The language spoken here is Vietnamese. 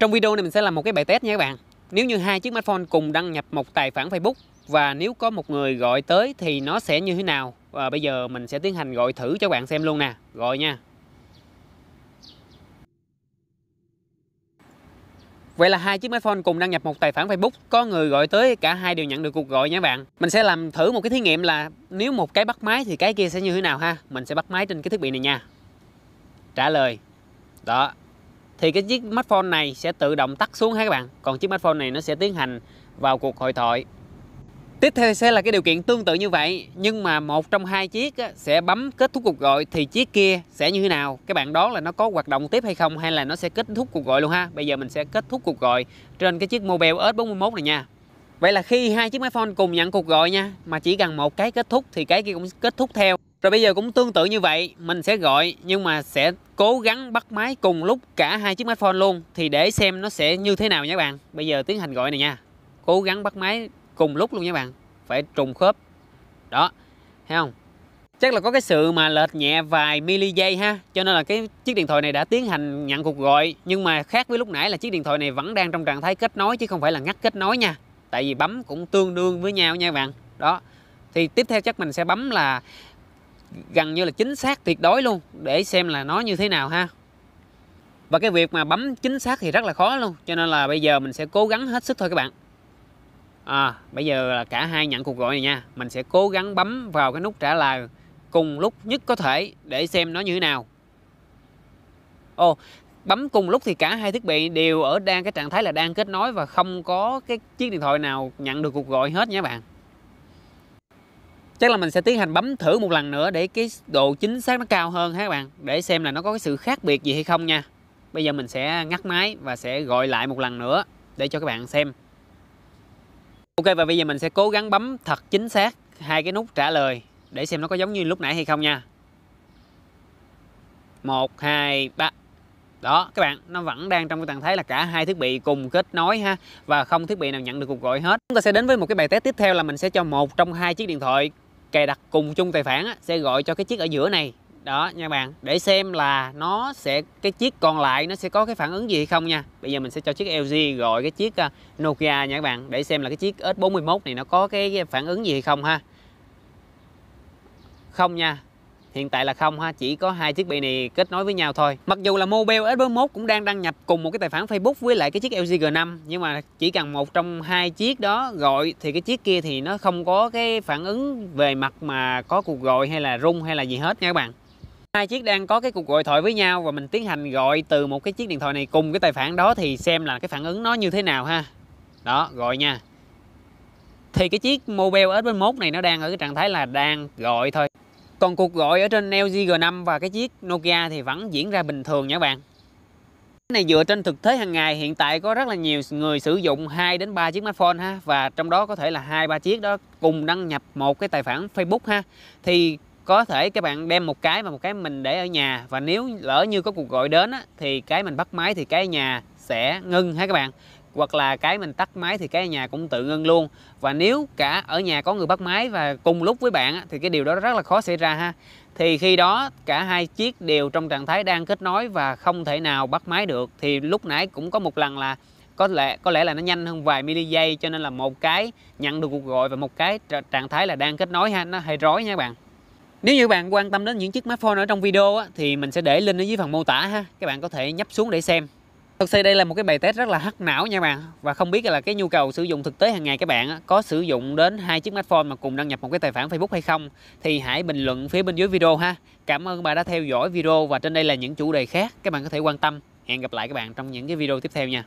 Trong video này mình sẽ làm một cái bài test nha các bạn. Nếu như hai chiếc smartphone cùng đăng nhập một tài khoản Facebook và nếu có một người gọi tới thì nó sẽ như thế nào? Và bây giờ mình sẽ tiến hành gọi thử cho bạn xem luôn nè. Gọi nha. Vậy là hai chiếc smartphone cùng đăng nhập một tài khoản Facebook, có người gọi tới cả hai đều nhận được cuộc gọi nha bạn. Mình sẽ làm thử một cái thí nghiệm là nếu một cái bắt máy thì cái kia sẽ như thế nào ha. Mình sẽ bắt máy trên cái thiết bị này nha. Trả lời. Đó, thì cái chiếc smartphone này sẽ tự động tắt xuống ha các bạn còn chiếc smartphone này nó sẽ tiến hành vào cuộc hội thoại Tiếp theo sẽ là cái điều kiện tương tự như vậy nhưng mà một trong hai chiếc sẽ bấm kết thúc cuộc gọi thì chiếc kia sẽ như thế nào? Các bạn đó là nó có hoạt động tiếp hay không hay là nó sẽ kết thúc cuộc gọi luôn ha? Bây giờ mình sẽ kết thúc cuộc gọi trên cái chiếc Mobile S41 này nha. Vậy là khi hai chiếc smartphone cùng nhận cuộc gọi nha mà chỉ cần một cái kết thúc thì cái kia cũng kết thúc theo. Rồi bây giờ cũng tương tự như vậy, mình sẽ gọi nhưng mà sẽ cố gắng bắt máy cùng lúc cả hai chiếc smartphone luôn thì để xem nó sẽ như thế nào nha các bạn. Bây giờ tiến hành gọi này nha. Cố gắng bắt máy cùng lúc luôn nha các bạn. Phải trùng khớp. Đó. Thấy không? Chắc là có cái sự mà lệch nhẹ vài mili giây ha, cho nên là cái chiếc điện thoại này đã tiến hành nhận cuộc gọi, nhưng mà khác với lúc nãy là chiếc điện thoại này vẫn đang trong trạng thái kết nối chứ không phải là ngắt kết nối nha. Tại vì bấm cũng tương đương với nhau nha các bạn. Đó. Thì tiếp theo chắc mình sẽ bấm là gần như là chính xác tuyệt đối luôn để xem là nó như thế nào ha và cái việc mà bấm chính xác thì rất là khó luôn cho nên là bây giờ mình sẽ cố gắng hết sức thôi các bạn à, bây giờ là cả hai nhận cuộc gọi này nha mình sẽ cố gắng bấm vào cái nút trả lời cùng lúc nhất có thể để xem nó như thế nào ồ bấm cùng lúc thì cả hai thiết bị đều ở đang cái trạng thái là đang kết nối và không có cái chiếc điện thoại nào nhận được cuộc gọi hết nha bạn chắc là mình sẽ tiến hành bấm thử một lần nữa để cái độ chính xác nó cao hơn ha các bạn để xem là nó có cái sự khác biệt gì hay không nha bây giờ mình sẽ ngắt máy và sẽ gọi lại một lần nữa để cho các bạn xem ok và bây giờ mình sẽ cố gắng bấm thật chính xác hai cái nút trả lời để xem nó có giống như lúc nãy hay không nha một hai ba đó các bạn nó vẫn đang trong cái trạng thái là cả hai thiết bị cùng kết nối ha và không thiết bị nào nhận được cuộc gọi hết chúng ta sẽ đến với một cái bài test tiếp theo là mình sẽ cho một trong hai chiếc điện thoại cài đặt cùng chung tài khoản sẽ gọi cho cái chiếc ở giữa này đó nha bạn để xem là nó sẽ cái chiếc còn lại nó sẽ có cái phản ứng gì không nha bây giờ mình sẽ cho chiếc LG gọi cái chiếc à, Nokia nha các bạn để xem là cái chiếc S41 này nó có cái phản ứng gì không ha không nha Hiện tại là không ha, chỉ có hai thiết bị này kết nối với nhau thôi. Mặc dù là Mobile S41 cũng đang đăng nhập cùng một cái tài khoản Facebook với lại cái chiếc LG G5 nhưng mà chỉ cần một trong hai chiếc đó gọi thì cái chiếc kia thì nó không có cái phản ứng về mặt mà có cuộc gọi hay là rung hay là gì hết nha các bạn. Hai chiếc đang có cái cuộc gọi thoại với nhau và mình tiến hành gọi từ một cái chiếc điện thoại này cùng cái tài khoản đó thì xem là cái phản ứng nó như thế nào ha. Đó, gọi nha thì cái chiếc Mobile S41 này nó đang ở cái trạng thái là đang gọi thôi còn cuộc gọi ở trên LG G5 và cái chiếc Nokia thì vẫn diễn ra bình thường nha các bạn. Cái này dựa trên thực tế hàng ngày hiện tại có rất là nhiều người sử dụng 2 đến 3 chiếc smartphone ha và trong đó có thể là hai ba chiếc đó cùng đăng nhập một cái tài khoản Facebook ha. Thì có thể các bạn đem một cái và một cái mình để ở nhà và nếu lỡ như có cuộc gọi đến á, thì cái mình bắt máy thì cái nhà sẽ ngưng ha các bạn hoặc là cái mình tắt máy thì cái nhà cũng tự ngưng luôn và nếu cả ở nhà có người bắt máy và cùng lúc với bạn thì cái điều đó rất là khó xảy ra ha thì khi đó cả hai chiếc đều trong trạng thái đang kết nối và không thể nào bắt máy được thì lúc nãy cũng có một lần là có lẽ có lẽ là nó nhanh hơn vài mili giây cho nên là một cái nhận được cuộc gọi và một cái trạng thái là đang kết nối ha nó hơi rối nha các bạn nếu như bạn quan tâm đến những chiếc smartphone ở trong video á, thì mình sẽ để link ở dưới phần mô tả ha các bạn có thể nhấp xuống để xem Thực sự đây là một cái bài test rất là hắc não nha bạn Và không biết là cái nhu cầu sử dụng thực tế hàng ngày các bạn có sử dụng đến hai chiếc smartphone mà cùng đăng nhập một cái tài khoản Facebook hay không Thì hãy bình luận phía bên dưới video ha Cảm ơn bạn đã theo dõi video và trên đây là những chủ đề khác các bạn có thể quan tâm Hẹn gặp lại các bạn trong những cái video tiếp theo nha